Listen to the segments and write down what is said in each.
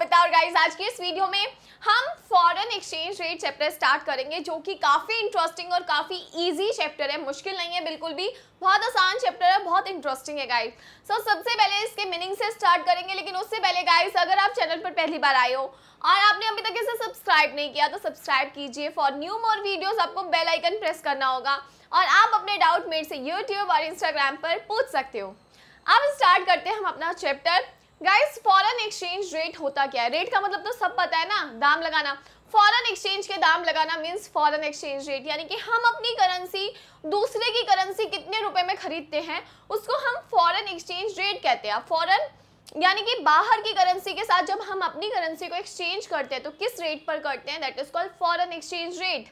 बताओ और गाइस आज की इस वीडियो में हम foreign exchange rate chapter start करेंगे जो कि काफ़ी इंटरेस्टिंग और काफ़ी इजी चैप्टर है मुश्किल नहीं है बिल्कुल भी बहुत आसान चैप्टर है बहुत इंटरेस्टिंग है गाइस सो so, सबसे पहले इसके मीनिंग से स्टार्ट करेंगे लेकिन उससे पहले गाइस अगर आप चैनल पर पहली बार आए हो और आपने अभी तक इसे सब्सक्राइब नहीं किया तो सब्सक्राइब कीजिए फॉर न्यू मोर वीडियोज़ आपको बेलाइकन प्रेस करना होगा और आप अपने डाउट मेरे से यूट्यूब और इंस्टाग्राम पर पूछ सकते हो अब स्टार्ट करते हैं हम अपना chapter guys foreign exchange rate होता क्या है रेट का मतलब तो सब पता है ना दाम लगाना फॉरेन एक्सचेंज के दाम लगाना मीन्स फॉरेन एक्सचेंज रेट यानी कि हम अपनी करेंसी दूसरे की करेंसी कितने रुपए में खरीदते हैं उसको हम फॉरेन एक्सचेंज रेट कहते हैं फॉरन यानी कि बाहर की करेंसी के साथ जब हम अपनी करेंसी को एक्सचेंज करते हैं तो किस रेट पर करते हैं that is called foreign exchange rate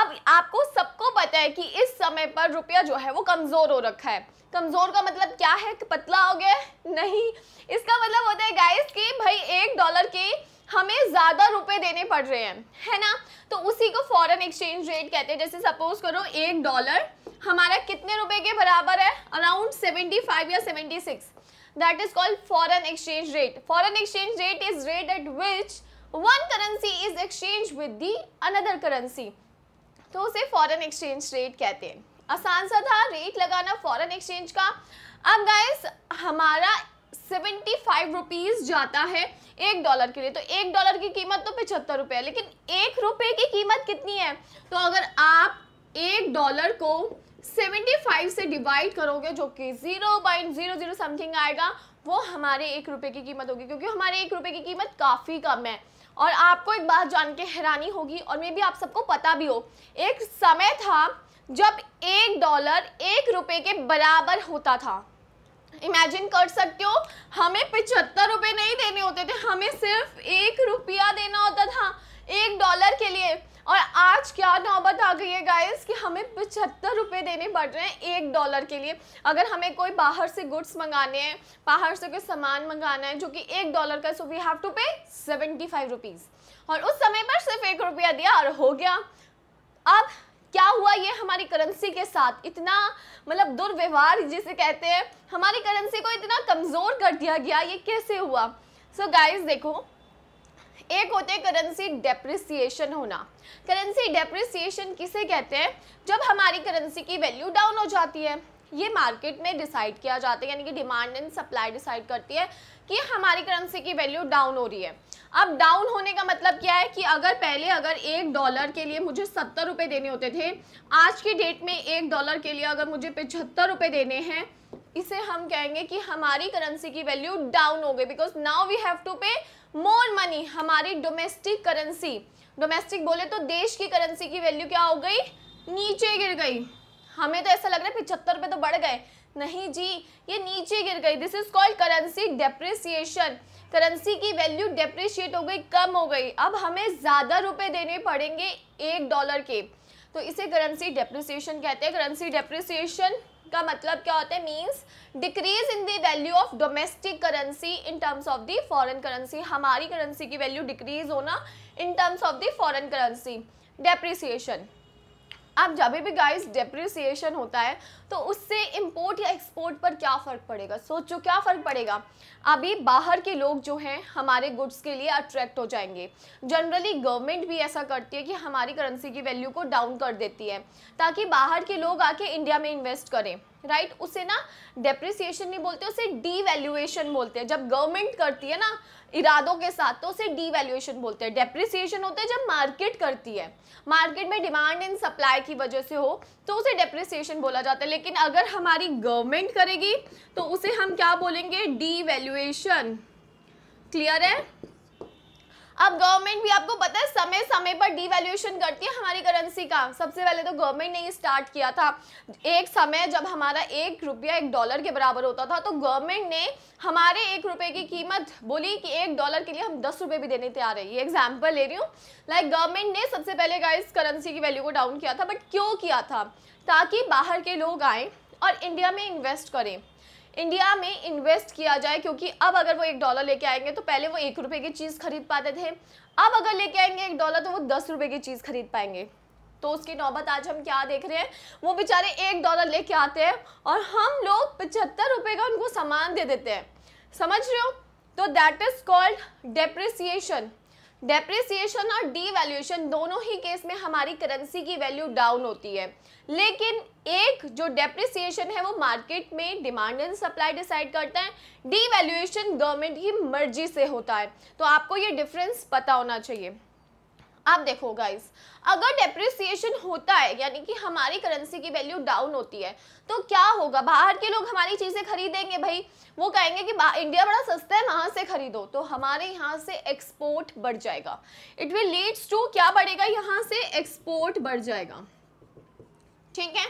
अब आपको सबको पता है कि इस समय पर रुपया जो है वो कमज़ोर हो रखा है कमज़ोर का मतलब क्या है कि पतला हो गया नहीं इसका मतलब होता है गाइस कि भाई एक डॉलर के हमें ज़्यादा रुपए देने पड़ रहे हैं है ना तो उसी को फॉरेन एक्सचेंज रेट कहते हैं जैसे सपोज करो एक डॉलर हमारा कितने रुपए के बराबर है अराउंड सेवेंटी फाइव या seventy six that is called foreign exchange rate foreign exchange rate is rate at which one currency is exchanged with the another currency तो उसे फॉरेन एक्सचेंज रेट कहते हैं आसान सा था रेट लगाना फॉरेन एक्सचेंज का अब गाइस हमारा सेवेंटी फाइव रुपीज़ जाता है एक डॉलर के लिए तो एक डॉलर की कीमत तो पिछहत्तर रुपये है लेकिन एक रुपये की कीमत कितनी है तो अगर आप एक डॉलर को 75 से डिवाइड करोगे जो कि zero point zero zero something आएगा वो हमारे एक रुपये की कीमत होगी क्योंकि हमारे एक रुपये की कीमत काफ़ी कम है और आपको एक बात जान के हैरानी होगी और मे भी आप सबको पता भी हो एक समय था जब एक डॉलर एक रुपये के बराबर होता था इमेजिन कर सकते हो हमें पिचहत्तर रुपये नहीं देने होते थे हमें सिर्फ एक रुपया देना होता था एक डॉलर के लिए और आज क्या नौबत आ गई है गाइस कि हमें पचहत्तर रुपये देने पड़ रहे हैं एक डॉलर के लिए अगर हमें कोई बाहर से गुड्स मंगाने हैं बाहर से कोई सामान मंगाना है जो कि एक डॉलर का so we have to pay seventy five rupees और उस समय पर सिर्फ एक रुपया दिया और हो गया अब क्या हुआ ये हमारी करेंसी के साथ इतना मतलब दुर्व्यवहार जिसे कहते हैं हमारी करेंसी को इतना कमज़ोर कर दिया गया ये कैसे हुआ सो so गाइस देखो एक होते हैं करेंसी डेप्रिसिएशन होना करेंसी डेप्रिसिएशन किसे कहते हैं जब हमारी करेंसी की वैल्यू डाउन हो जाती है ये मार्केट में डिसाइड किया जाता है यानी कि डिमांड एंड सप्लाई डिसाइड करती है कि हमारी करेंसी की वैल्यू डाउन हो रही है अब डाउन होने का मतलब क्या है कि अगर पहले अगर एक डॉलर के लिए मुझे सत्तर रुपये देने होते थे आज की डेट में एक डॉलर के लिए अगर मुझे पचहत्तर रुपये देने हैं इसे हम कहेंगे कि हमारी करेंसी की वैल्यू डाउन हो गई because now we have to pay more money हमारी डोमेस्टिक करेंसी डोमेस्टिक बोले तो देश की करेंसी की वैल्यू क्या हो गई नीचे गिर गई हमें तो ऐसा लग रहा है पिछहत्तर पे तो बढ़ गए नहीं जी ये नीचे गिर गई this is called currency depreciation currency की वैल्यू डेप्रिशिएट हो गई कम हो गई अब हमें ज़्यादा रुपए देने पड़ेंगे एक डॉलर के तो इसे करेंसी डेप्रिसिएशन कहते हैं करेंसी डेप्रिसिएशन का मतलब क्या होता है means decrease in value value of domestic currency in terms of the foreign currency हमारी करेंसी की वैल्यू डिक्रीज होना in terms of the foreign currency depreciation अब जब भी गाइस डेप्रिसिएशन होता है तो उससे इम्पोर्ट या एक्सपोर्ट पर क्या फ़र्क पड़ेगा सोचो क्या फ़र्क पड़ेगा अभी बाहर के लोग जो हैं हमारे गुड्स के लिए अट्रैक्ट हो जाएंगे जनरली गवर्नमेंट भी ऐसा करती है कि हमारी करेंसी की वैल्यू को डाउन कर देती है ताकि बाहर के लोग आके इंडिया में इन्वेस्ट करें राइट right? उसे ना डेप्रिसिएशन नहीं बोलते उसे डीवैल्यूएशन बोलते हैं जब गवर्नमेंट करती है ना इरादों के साथ तो उसे डीवैल्यूएशन बोलते हैं डेप्रिसिएशन होता है जब मार्केट करती है मार्केट में डिमांड एंड सप्लाई की वजह से हो तो उसे डेप्रिसिएशन बोला जाता है लेकिन लेकिन अगर हमारी गवर्नमेंट करेगी तो उसे हम क्या बोलेंगे डी क्लियर है अब गवर्नमेंट भी आपको पता है समय समय पर डिवैल्यूएशन करती है हमारी करेंसी का सबसे पहले तो गवर्नमेंट ने ही स्टार्ट किया था एक समय जब हमारा एक रुपया एक डॉलर के बराबर होता था तो गवर्नमेंट ने हमारे एक रुपये की कीमत बोली कि एक डॉलर के लिए हम दस रुपये भी देने तैयार है ये एग्जाम्पल ले रही हूँ लाइक गवर्नमेंट ने सबसे पहले का इस करेंसी की वैल्यू को डाउन किया था बट क्यों किया था ताकि बाहर के लोग आएँ और इंडिया में इन्वेस्ट करें इंडिया में इन्वेस्ट किया जाए क्योंकि अब अगर वो एक डॉलर लेके आएंगे तो पहले वो एक रुपये की चीज़ खरीद पाते थे अब अगर लेके आएंगे एक डॉलर तो वो दस रुपये की चीज़ खरीद पाएंगे तो उसकी नौबत आज हम क्या देख रहे हैं वो बेचारे एक डॉलर लेके आते हैं और हम लोग पचहत्तर रुपये का उनको सामान दे देते हैं समझ रहे हो तो that is called depreciation depreciation और डीवैल्यूएशन दोनों ही केस में हमारी करेंसी की वैल्यू डाउन होती है लेकिन एक जो डेप्रिसिएशन है वो मार्केट में डिमांड एंड सप्लाई डिसाइड करता है डीवैल्यूएशन गवर्नमेंट की मर्जी से होता है तो आपको ये डिफरेंस पता होना चाहिए आप देखो गाइस अगर डेप्रिसिएशन होता है यानी कि हमारी करेंसी की वैल्यू डाउन होती है तो क्या होगा बाहर के लोग हमारी चीज़ें खरीदेंगे भाई वो कहेंगे कि इंडिया बड़ा सस्ता है वहाँ से खरीदो तो हमारे यहाँ से एक्सपोर्ट बढ़ जाएगा इट विल लीड्स टू क्या बढ़ेगा यहाँ से एक्सपोर्ट बढ़ जाएगा ठीक है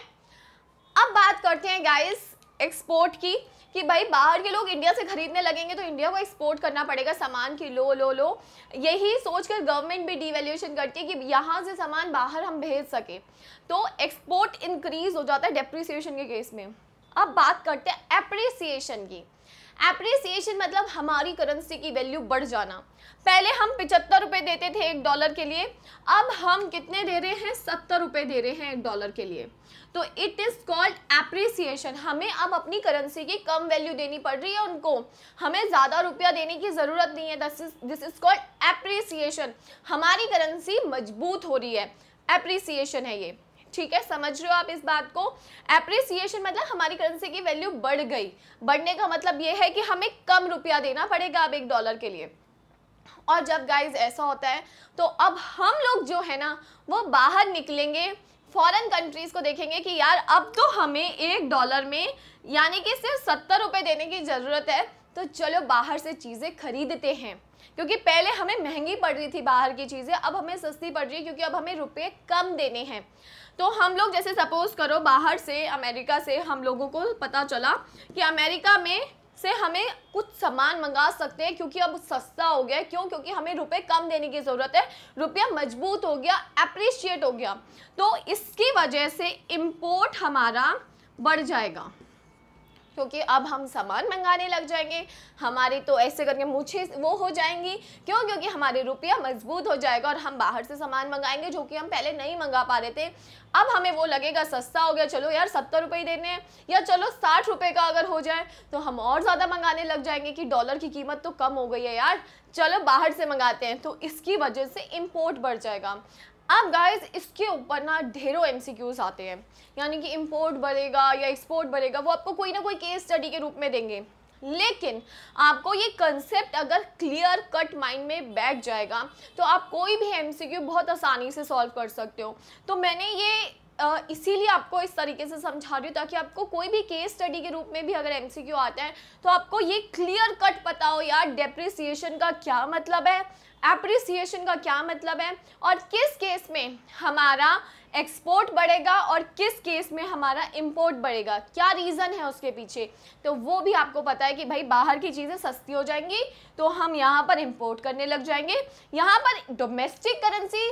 अब बात करते हैं गाइस एक्सपोर्ट की कि भाई बाहर के लोग इंडिया से खरीदने लगेंगे तो इंडिया को एक्सपोर्ट करना पड़ेगा सामान की लो लो लो यही सोचकर गवर्नमेंट भी डिवेल्यूशन करती है कि यहाँ से सामान बाहर हम भेज सकें तो एक्सपोर्ट इंक्रीज हो जाता है डेप्रिसिएशन के केस में अब बात करते हैं एप्रिसिएशन की एप्रिसिएशन मतलब हमारी करेंसी की वैल्यू बढ़ जाना पहले हम पिचहत्तर रुपये देते थे एक डॉलर के लिए अब हम कितने दे रहे हैं सत्तर रुपये दे रहे हैं एक डॉलर के लिए तो इट इज़ कॉल्ड एप्रिसिएशन हमें अब अपनी करेंसी की कम वैल्यू देनी पड़ रही है उनको हमें ज़्यादा रुपया देने की ज़रूरत नहीं है दिस इज़ कॉल्ड एप्रिसिएशन हमारी करेंसी मजबूत हो रही है एप्रिसिएशन है ये ठीक है समझ रहे हो आप इस बात को एप्रिसिएशन मतलब हमारी करेंसी की वैल्यू बढ़ गई बढ़ने का मतलब ये है कि हमें कम रुपया देना पड़ेगा अब एक डॉलर के लिए और जब गाइज ऐसा होता है तो अब हम लोग जो है ना वो बाहर निकलेंगे फॉरेन कंट्रीज़ को देखेंगे कि यार अब तो हमें एक डॉलर में यानी कि सिर्फ सत्तर रुपये देने की ज़रूरत है तो चलो बाहर से चीज़ें खरीदते हैं क्योंकि पहले हमें महंगी पड़ रही थी बाहर की चीज़ें अब हमें सस्ती पड़ रही है क्योंकि अब हमें रुपये कम देने हैं तो हम लोग जैसे सपोज़ करो बाहर से अमेरिका से हम लोगों को पता चला कि अमेरिका में से हमें कुछ सामान मंगा सकते हैं क्योंकि अब सस्ता हो गया क्यों क्योंकि हमें रुपए कम देने की ज़रूरत है रुपया मजबूत हो गया अप्रिशिएट हो गया तो इसकी वजह से इम्पोर्ट हमारा बढ़ जाएगा क्योंकि अब हम सामान मंगाने लग जाएंगे हमारी तो ऐसे करके मुझे वो हो जाएंगी क्यों क्योंकि हमारे रुपया मजबूत हो जाएगा और हम बाहर से सामान मंगाएंगे जो कि हम पहले नहीं मंगा पा रहे थे अब हमें वो लगेगा सस्ता हो गया चलो यार सत्तर रुपये ही देने हैं या चलो साठ रुपये का अगर हो जाए तो हम और ज़्यादा मंगाने लग जाएंगे कि डॉलर की कीमत तो कम हो गई है यार चलो बाहर से मंगाते हैं तो इसकी वजह से इम्पोर्ट बढ़ जाएगा अब गाइज इसके ऊपर ना ढेरों एम आते हैं यानी कि इम्पोर्ट बढ़ेगा या एक्सपोर्ट बढ़ेगा वो आपको कोई ना कोई केस स्टडी के रूप में देंगे लेकिन आपको ये कंसेप्ट अगर क्लियर कट माइंड में बैठ जाएगा तो आप कोई भी एम बहुत आसानी से सॉल्व कर सकते हो तो मैंने ये इसीलिए आपको इस तरीके से समझा रही हूँ ताकि आपको कोई भी केस स्टडी के रूप में भी अगर एम आता है तो आपको ये क्लियर कट पता हो यार डेप्रिसिएशन का क्या मतलब है एप्रिसिएशन का क्या मतलब है और किस केस में हमारा एक्सपोर्ट बढ़ेगा और किस केस में हमारा इंपोर्ट बढ़ेगा क्या रीज़न है उसके पीछे तो वो भी आपको पता है कि भाई बाहर की चीज़ें सस्ती हो जाएंगी तो हम यहाँ पर इंपोर्ट करने लग जाएंगे यहाँ पर डोमेस्टिक करेंसी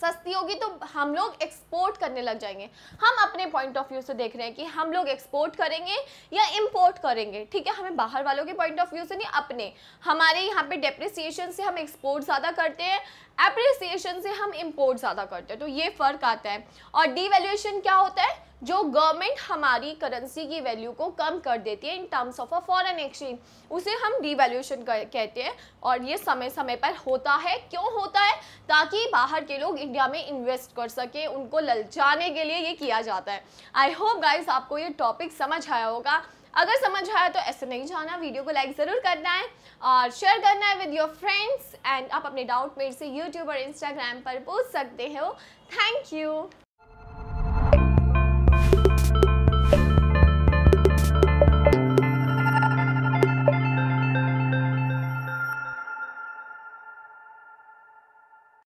सस्ती होगी तो हम लोग एक्सपोर्ट करने लग जाएंगे हम अपने पॉइंट ऑफ व्यू से देख रहे हैं कि हम लोग एक्सपोर्ट करेंगे या इम्पोर्ट करेंगे ठीक है हमें बाहर वालों के पॉइंट ऑफ व्यू से नहीं अपने हमारे यहाँ पे डेप्रिसिएशन से हम एक्सपोर्ट ज़्यादा करते हैं एप्रिसिएशन से हम इम्पोर्ट ज़्यादा करते हैं तो ये फ़र्क आता है और डीवैल्यूएशन क्या होता है जो गवर्नमेंट हमारी करेंसी की वैल्यू को कम कर देती है in terms of a foreign exchange उसे हम डीवैल्यूएशन कहते हैं और ये समय समय पर होता है क्यों होता है ताकि बाहर के लोग इंडिया में इन्वेस्ट कर सकें उनको ललचाने के लिए ये किया जाता है आई होप गाइस आपको ये टॉपिक समझ आया होगा अगर समझ आया तो ऐसे नहीं जाना वीडियो को लाइक ज़रूर करना है और शेयर करना है विद योर फ्रेंड्स एंड आप अपने डाउट मेरे से यूट्यूब और इंस्टाग्राम पर पूछ सकते हो थैंक यू